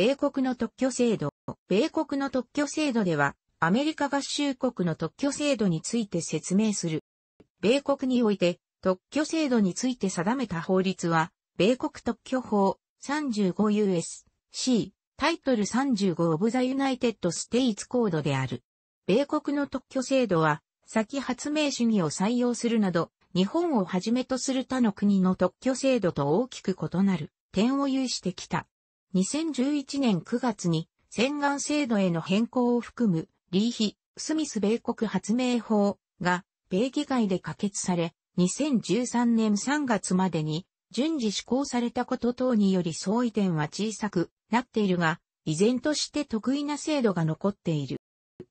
米国の特許制度。米国の特許制度では、アメリカ合衆国の特許制度について説明する。米国において、特許制度について定めた法律は、米国特許法 35USC タイトル35オブザユナイテッドステイツコードである。米国の特許制度は、先発明主義を採用するなど、日本をはじめとする他の国の特許制度と大きく異なる点を有してきた。2011年9月に洗顔制度への変更を含む、リーヒ、スミス米国発明法が、米議会で可決され、2013年3月までに、順次施行されたこと等により相違点は小さくなっているが、依然として得意な制度が残っている。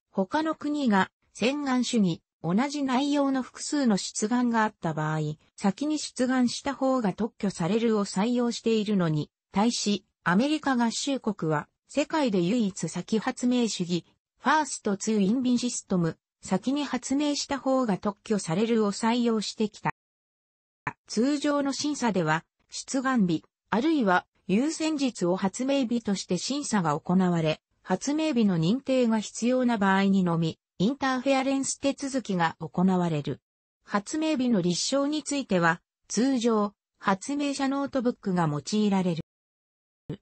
他の国が洗顔主義、同じ内容の複数の出願があった場合、先に出願した方が特許されるを採用しているのに、対し、アメリカ合衆国は、世界で唯一先発明主義、ファーストツーインビンシストム、先に発明した方が特許されるを採用してきた。通常の審査では、出願日、あるいは優先日を発明日として審査が行われ、発明日の認定が必要な場合にのみ、インターフェアレンス手続きが行われる。発明日の立証については、通常、発明者ノートブックが用いられる。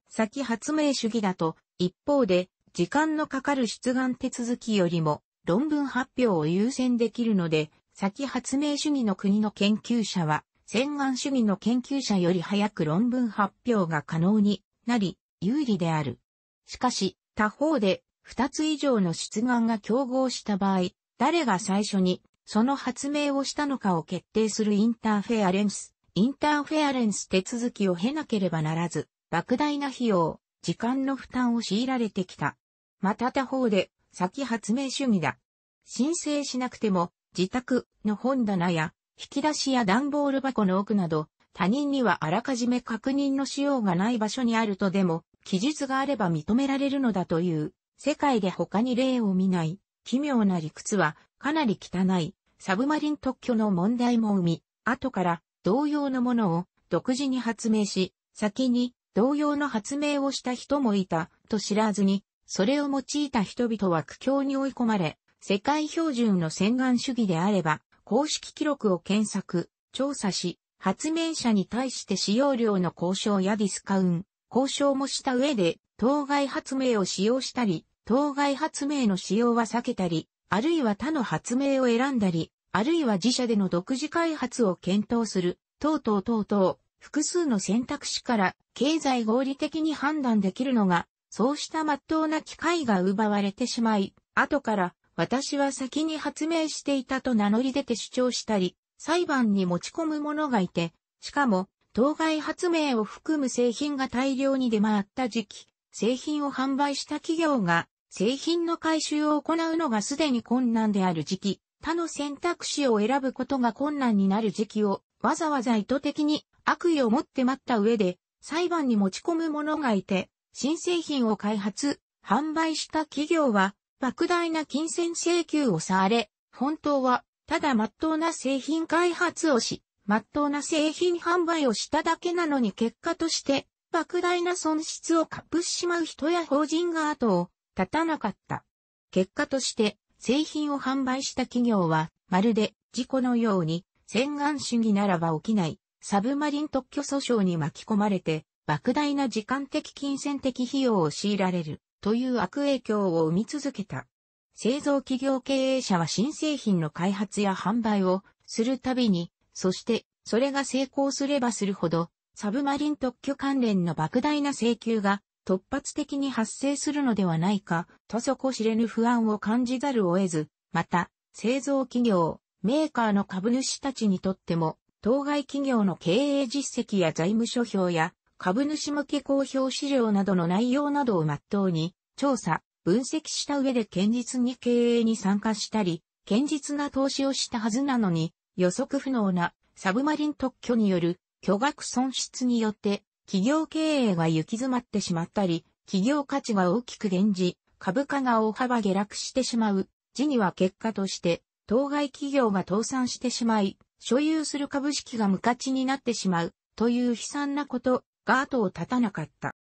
先発明主義だと、一方で、時間のかかる出願手続きよりも、論文発表を優先できるので、先発明主義の国の研究者は、先願主義の研究者より早く論文発表が可能になり、有利である。しかし、他方で、二つ以上の出願が競合した場合、誰が最初に、その発明をしたのかを決定するインターフェアレンス、インターフェアレンス手続きを経なければならず、莫大な費用、時間の負担を強いられてきた。また他方で、先発明主義だ。申請しなくても、自宅の本棚や、引き出しや段ボール箱の奥など、他人にはあらかじめ確認のしようがない場所にあるとでも、記述があれば認められるのだという、世界で他に例を見ない、奇妙な理屈は、かなり汚い、サブマリン特許の問題も生み、後から同様のものを独自に発明し、先に同様の発明をした人もいたと知らずに、それを用いた人々は苦境に追い込まれ、世界標準の洗顔主義であれば、公式記録を検索、調査し、発明者に対して使用量の交渉やディスカウン、交渉もした上で、当該発明を使用したり、当該発明の使用は避けたり、あるいは他の発明を選んだり、あるいは自社での独自開発を検討する、等々等々、複数の選択肢から経済合理的に判断できるのが、そうした真っ当な機会が奪われてしまい、後から私は先に発明していたと名乗り出て主張したり、裁判に持ち込む者がいて、しかも、当該発明を含む製品が大量に出回った時期、製品を販売した企業が製品の回収を行うのがすでに困難である時期、他の選択肢を選ぶことが困難になる時期をわざわざ意図的に悪意を持って待った上で、裁判に持ち込む者がいて、新製品を開発、販売した企業は、莫大な金銭請求をされ、本当は、ただ真っ当な製品開発をし、真っ当な製品販売をしただけなのに結果として、莫大な損失をかっぷししまう人や法人が後を絶たなかった。結果として、製品を販売した企業は、まるで事故のように、洗顔主義ならば起きない、サブマリン特許訴訟に巻き込まれて、莫大な時間的金銭的費用を強いられるという悪影響を生み続けた。製造企業経営者は新製品の開発や販売をするたびに、そしてそれが成功すればするほど、サブマリン特許関連の莫大な請求が突発的に発生するのではないかと底知れぬ不安を感じざるを得ず、また製造企業、メーカーの株主たちにとっても当該企業の経営実績や財務諸表や株主向け公表資料などの内容などをまっとうに調査、分析した上で堅実に経営に参加したり、堅実な投資をしたはずなのに予測不能なサブマリン特許による巨額損失によって企業経営が行き詰まってしまったり、企業価値が大きく減じ、株価が大幅下落してしまう、時には結果として、当該企業が倒産してしまい、所有する株式が無価値になってしまうという悲惨なことが後を絶たなかった。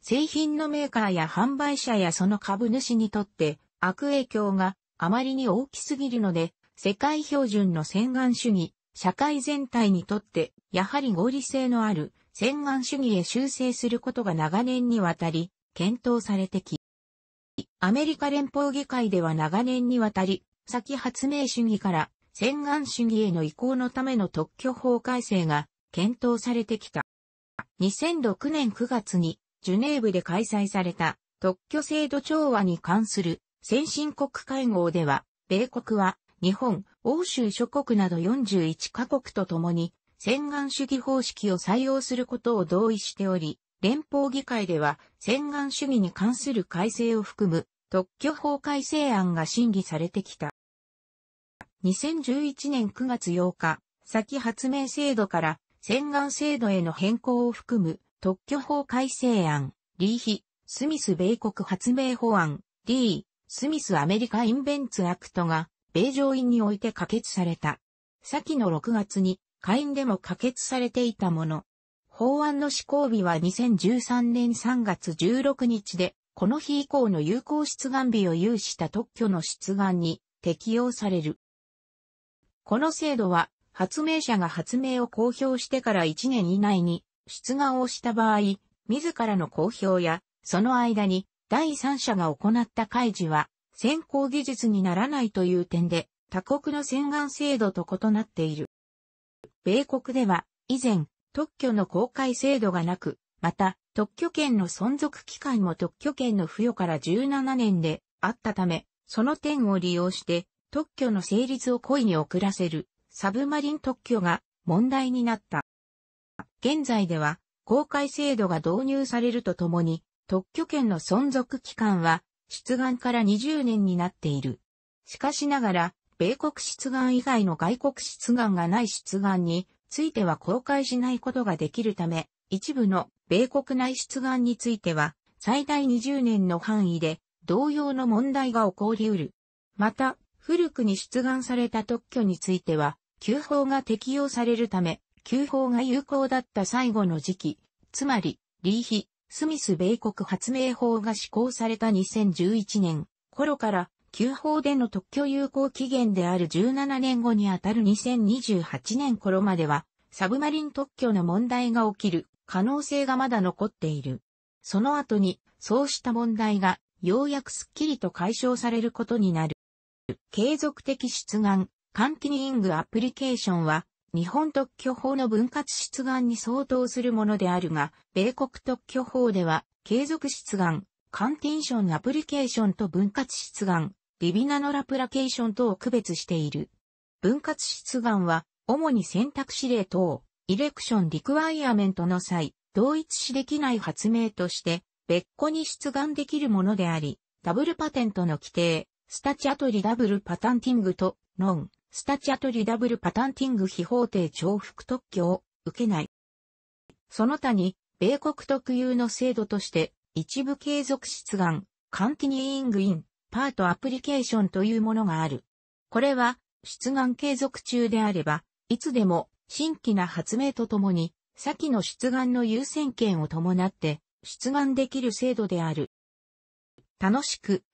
製品のメーカーや販売者やその株主にとって悪影響があまりに大きすぎるので、世界標準の洗顔主義、社会全体にとって、やはり合理性のある洗顔主義へ修正することが長年にわたり、検討されてき、アメリカ連邦議会では長年にわたり、先発明主義から洗顔主義への移行のための特許法改正が検討されてきた。2006年9月にジュネーブで開催された特許制度調和に関する先進国会合では、米国は日本、欧州諸国など41カ国と共に洗顔主義方式を採用することを同意しており、連邦議会では洗顔主義に関する改正を含む特許法改正案が審議されてきた。2011年9月8日、先発明制度から洗顔制度への変更を含む特許法改正案、リーヒ、スミス米国発明法案、D、スミスアメリカインベンツアクトが、米上院において可決された。先の6月に、下院でも可決されていたもの。法案の施行日は2013年3月16日で、この日以降の有効出願日を有した特許の出願に適用される。この制度は、発明者が発明を公表してから1年以内に出願をした場合、自らの公表や、その間に第三者が行った開示は、先行技術にならないという点で、他国の洗顔制度と異なっている。米国では、以前、特許の公開制度がなく、また、特許権の存続期間も特許権の付与から17年であったため、その点を利用して、特許の成立を故意に遅らせるサブマリン特許が問題になった。現在では公開制度が導入されるとともに特許権の存続期間は出願から20年になっている。しかしながら、米国出願以外の外国出願がない出願については公開しないことができるため、一部の米国内出願については最大20年の範囲で同様の問題が起こり得る。また、古くに出願された特許については、旧法が適用されるため、旧法が有効だった最後の時期、つまり、リーヒ、スミス米国発明法が施行された2011年頃から、旧法での特許有効期限である17年後にあたる2028年頃までは、サブマリン特許の問題が起きる可能性がまだ残っている。その後に、そうした問題が、ようやくすっきりと解消されることになる。継続的出願、換ィイングアプリケーションは、日本特許法の分割出願に相当するものであるが、米国特許法では、継続出願、カンティンションアプリケーションと分割出願、リビナノラプラケーションとを区別している。分割出願は、主に選択指令等、イレクションリクワイアメントの際、同一視できない発明として、別個に出願できるものであり、ダブルパテントの規定、スタチアトリダブルパタンティングと、ノン、スタチアトリダブルパタンティング非法定重複特許を受けない。その他に、米国特有の制度として、一部継続出願、カンティニーイングイン、パートアプリケーションというものがある。これは、出願継続中であれば、いつでも、新規な発明とともに、先の出願の優先権を伴って、出願できる制度である。楽しく、